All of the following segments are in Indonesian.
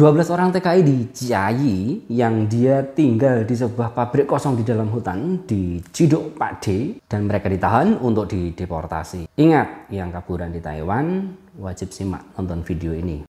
12 orang TKI di Ciayi yang dia tinggal di sebuah pabrik kosong di dalam hutan di Cidok D dan mereka ditahan untuk dideportasi. Ingat, yang kaburan di Taiwan wajib simak nonton video ini.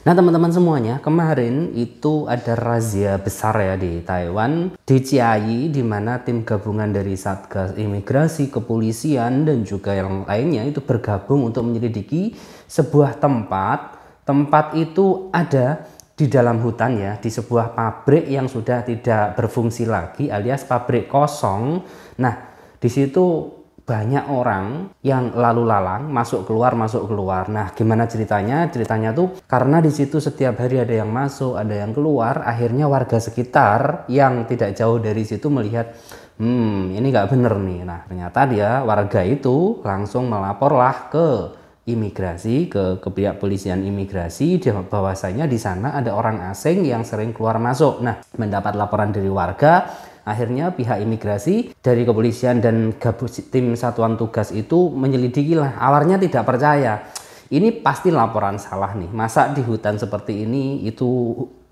Nah teman-teman semuanya, kemarin itu ada razia besar ya di Taiwan, di Ciayi, di mana tim gabungan dari Satgas Imigrasi, Kepolisian, dan juga yang lainnya itu bergabung untuk menyelidiki sebuah tempat. Tempat itu ada di dalam hutan ya, di sebuah pabrik yang sudah tidak berfungsi lagi alias pabrik kosong. Nah, di situ banyak orang yang lalu lalang masuk keluar masuk keluar. Nah, gimana ceritanya? Ceritanya tuh karena di situ setiap hari ada yang masuk, ada yang keluar, akhirnya warga sekitar yang tidak jauh dari situ melihat hmm ini nggak bener nih. Nah, ternyata dia warga itu langsung melaporlah ke imigrasi ke, ke pihak polisian imigrasi bahwasanya di sana ada orang asing yang sering keluar masuk. Nah, mendapat laporan dari warga, akhirnya pihak imigrasi dari kepolisian dan gabus, tim satuan tugas itu menyelidiki lah. Awalnya tidak percaya. Ini pasti laporan salah nih. Masa di hutan seperti ini itu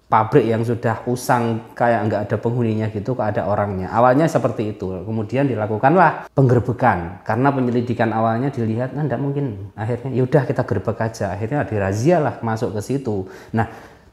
pabrik yang sudah usang kayak nggak ada penghuninya gitu ada orangnya awalnya seperti itu kemudian dilakukanlah penggerbekan karena penyelidikan awalnya dilihat nah nggak mungkin akhirnya yaudah kita gerbek aja akhirnya dirazia lah masuk ke situ nah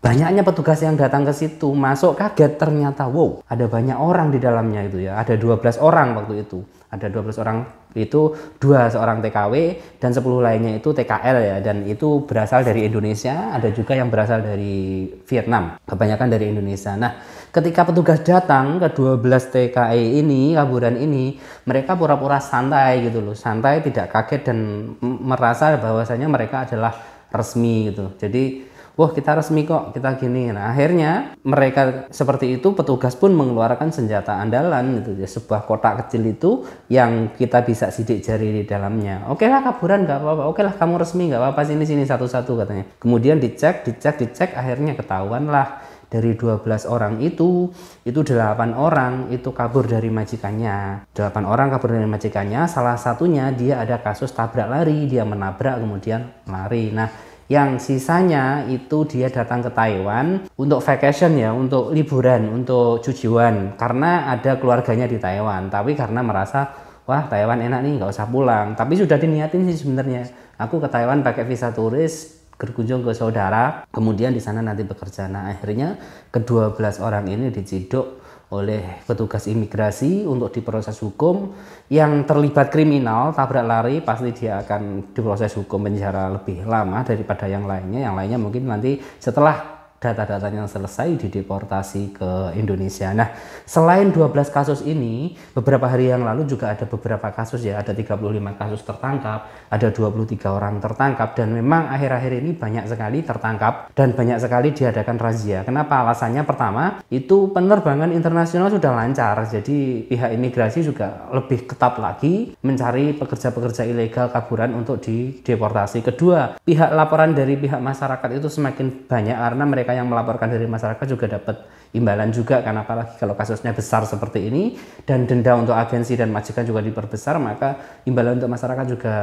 Banyaknya petugas yang datang ke situ masuk kaget ternyata wow ada banyak orang di dalamnya itu ya. Ada 12 orang waktu itu. Ada 12 orang itu dua seorang TKW dan 10 lainnya itu TKL ya dan itu berasal dari Indonesia, ada juga yang berasal dari Vietnam. Kebanyakan dari Indonesia. Nah, ketika petugas datang ke 12 TKI e ini, kaburan ini, mereka pura-pura santai gitu loh. Santai, tidak kaget dan merasa bahwasanya mereka adalah resmi gitu. Jadi wah kita resmi kok kita gini nah akhirnya mereka seperti itu petugas pun mengeluarkan senjata andalan gitu ya sebuah kotak kecil itu yang kita bisa sidik jari di dalamnya oke lah kaburan nggak apa-apa oke lah kamu resmi nggak apa-apa sini sini satu-satu katanya kemudian dicek dicek dicek akhirnya ketahuan lah dari 12 orang itu itu 8 orang itu kabur dari majikannya 8 orang kabur dari majikannya salah satunya dia ada kasus tabrak lari dia menabrak kemudian lari nah yang sisanya itu dia datang ke Taiwan untuk vacation ya, untuk liburan, untuk cuciwan karena ada keluarganya di Taiwan. Tapi karena merasa wah Taiwan enak nih, nggak usah pulang. Tapi sudah diniatin sih sebenarnya. Aku ke Taiwan pakai visa turis, berkunjung ke saudara, kemudian di sana nanti bekerja. Nah akhirnya kedua belas orang ini diciduk oleh petugas imigrasi untuk diproses hukum yang terlibat kriminal tabrak lari pasti dia akan diproses hukum penjara lebih lama daripada yang lainnya yang lainnya mungkin nanti setelah data-datanya selesai dideportasi ke Indonesia. Nah, selain 12 kasus ini, beberapa hari yang lalu juga ada beberapa kasus ya, ada 35 kasus tertangkap, ada 23 orang tertangkap dan memang akhir-akhir ini banyak sekali tertangkap dan banyak sekali diadakan razia. Kenapa? Alasannya pertama, itu penerbangan internasional sudah lancar. Jadi pihak imigrasi juga lebih ketat lagi mencari pekerja-pekerja ilegal kaburan untuk dideportasi. Kedua, pihak laporan dari pihak masyarakat itu semakin banyak karena mereka yang melaporkan dari masyarakat juga dapat imbalan juga karena apalagi kalau kasusnya besar seperti ini dan denda untuk agensi dan majikan juga diperbesar maka imbalan untuk masyarakat juga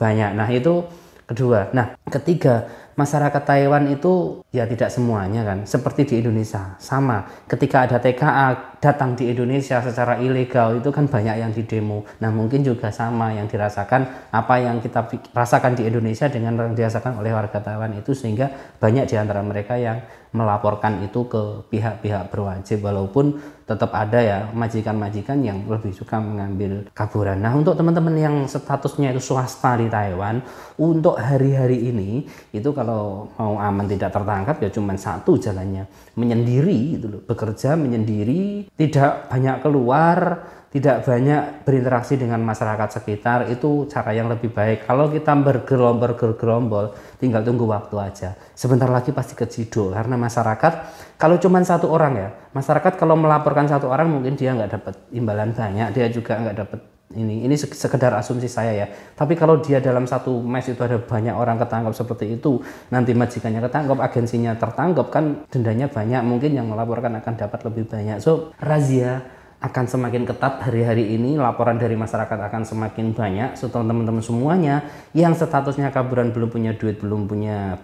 banyak. Nah, itu kedua. Nah, ketiga masyarakat Taiwan itu ya tidak semuanya kan seperti di Indonesia sama ketika ada TKA datang di Indonesia secara ilegal itu kan banyak yang didemo nah mungkin juga sama yang dirasakan apa yang kita rasakan di Indonesia dengan yang dirasakan oleh warga Taiwan itu sehingga banyak di antara mereka yang melaporkan itu ke pihak-pihak berwajib walaupun tetap ada ya majikan-majikan yang lebih suka mengambil kaburan. Nah untuk teman-teman yang statusnya itu swasta di Taiwan, untuk hari-hari ini itu kalau mau aman tidak tertangkap ya cuma satu jalannya menyendiri gitu loh, bekerja menyendiri, tidak banyak keluar, tidak banyak berinteraksi dengan masyarakat sekitar itu cara yang lebih baik. Kalau kita bergerombol bergerombol, tinggal tunggu waktu aja. Sebentar lagi pasti kecidul karena masyarakat kalau cuma satu orang ya, masyarakat kalau melaporkan satu orang mungkin dia nggak dapat imbalan banyak, dia juga nggak dapat ini ini sekedar asumsi saya ya tapi kalau dia dalam satu mes itu ada banyak orang ketangkap seperti itu nanti majikannya ketangkap agensinya tertangkap kan dendanya banyak mungkin yang melaporkan akan dapat lebih banyak so razia akan semakin ketat hari-hari ini, laporan dari masyarakat akan semakin banyak. So teman-teman semuanya yang statusnya kaburan belum punya duit, belum punya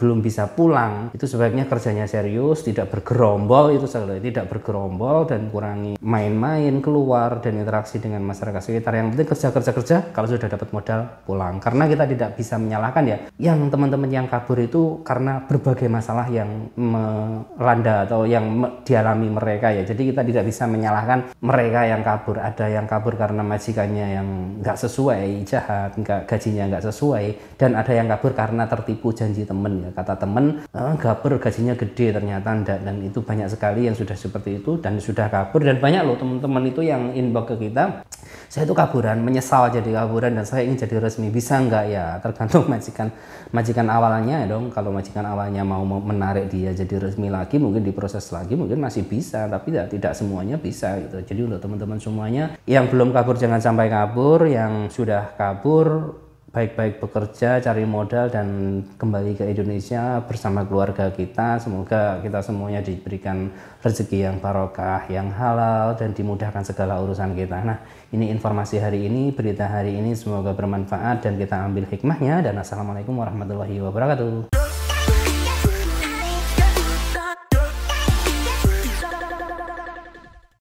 belum bisa pulang itu sebaiknya kerjanya serius tidak bergerombol itu selalu tidak bergerombol dan kurangi main-main keluar dan interaksi dengan masyarakat sekitar yang penting kerja kerja kerja kalau sudah dapat modal pulang karena kita tidak bisa menyalahkan ya yang teman-teman yang kabur itu karena berbagai masalah yang melanda atau yang dialami mereka ya jadi kita tidak bisa menyalahkan mereka yang kabur ada yang kabur karena majikannya yang nggak sesuai jahat nggak gajinya nggak sesuai dan ada yang kabur karena tertipu janji temen ya kata temen eh, ah, gaper gajinya gede ternyata enggak dan itu banyak sekali yang sudah seperti itu dan sudah kabur dan banyak loh teman-teman itu yang inbox ke kita saya itu kaburan menyesal jadi kaburan dan saya ingin jadi resmi bisa enggak ya tergantung majikan majikan awalnya ya dong kalau majikan awalnya mau menarik dia jadi resmi lagi mungkin diproses lagi mungkin masih bisa tapi ya, tidak semuanya bisa gitu jadi untuk teman-teman semuanya yang belum kabur jangan sampai kabur yang sudah kabur baik-baik bekerja, cari modal dan kembali ke Indonesia bersama keluarga kita. Semoga kita semuanya diberikan rezeki yang barokah, yang halal dan dimudahkan segala urusan kita. Nah, ini informasi hari ini, berita hari ini semoga bermanfaat dan kita ambil hikmahnya dan assalamualaikum warahmatullahi wabarakatuh.